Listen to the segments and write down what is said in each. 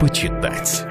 почитать.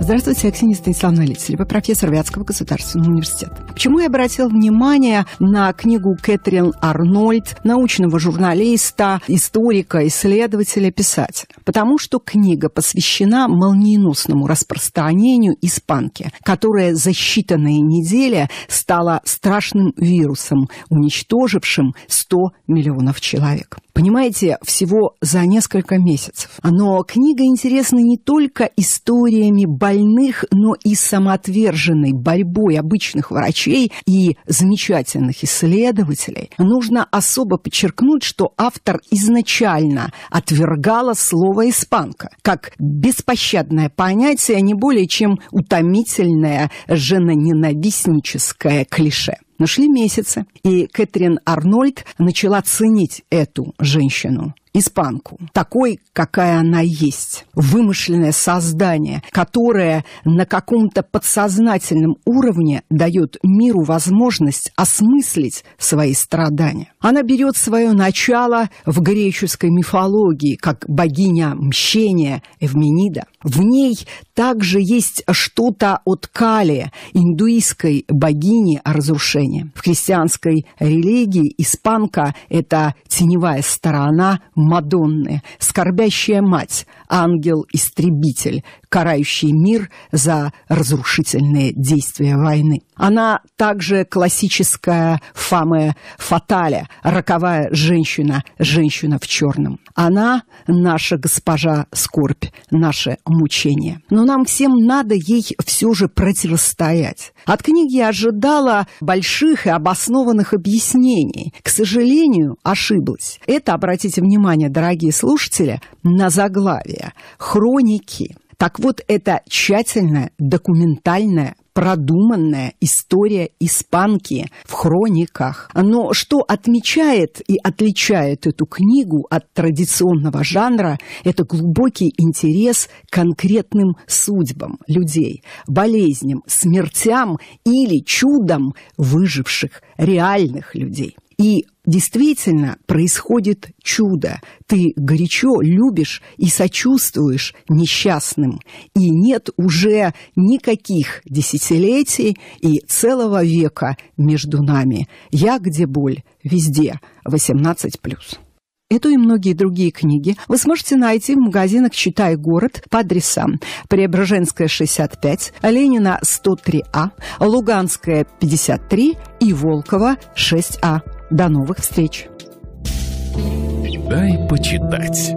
Здравствуйте, я Ксения Станиславовна Лителева, профессор Вятского государственного университета. А почему я обратил внимание на книгу Кэтрин Арнольд, научного журналиста, историка, исследователя, писателя? Потому что книга посвящена молниеносному распространению испанки, которая за считанные недели стала страшным вирусом, уничтожившим 100 миллионов человек. Понимаете, всего за несколько месяцев. Но книга интересна не только историями больных, но и самоотверженной борьбой обычных врачей и замечательных исследователей. Нужно особо подчеркнуть, что автор изначально отвергала слово «испанка» как беспощадное понятие, не более чем утомительное женоненавистническое клише. Но ну, шли месяцы, и Кэтрин Арнольд начала ценить эту женщину испанку, такой, какая она есть. Вымышленное создание, которое на каком-то подсознательном уровне дает миру возможность осмыслить свои страдания. Она берет свое начало в греческой мифологии, как богиня мщения Эвменида. В ней также есть что-то от Кали, индуистской богини разрушения. В христианской религии испанка – это теневая сторона Мадонны, скорбящая мать, ангел-истребитель, карающий мир за разрушительные действия войны. Она также классическая фаме фатале, роковая женщина, женщина в черном. Она наша госпожа скорбь, наше мучение. Но нам всем надо ей все же противостоять. От книги я ожидала больших и обоснованных объяснений. К сожалению, ошиблась. Это, обратите внимание, дорогие слушатели, на заглавие. Хроники так вот, это тщательная, документальная, продуманная история испанки в хрониках. Но что отмечает и отличает эту книгу от традиционного жанра, это глубокий интерес к конкретным судьбам людей, болезням, смертям или чудом выживших реальных людей. И действительно происходит чудо. Ты горячо любишь и сочувствуешь несчастным. И нет уже никаких десятилетий и целого века между нами. Я где боль, везде. 18 плюс. Эту и многие другие книги вы сможете найти в магазинах «Читай город» по адресам Преображенская, 65, Ленина, 103А, Луганская, 53 и Волкова, 6А. До новых встреч! Дай почитать.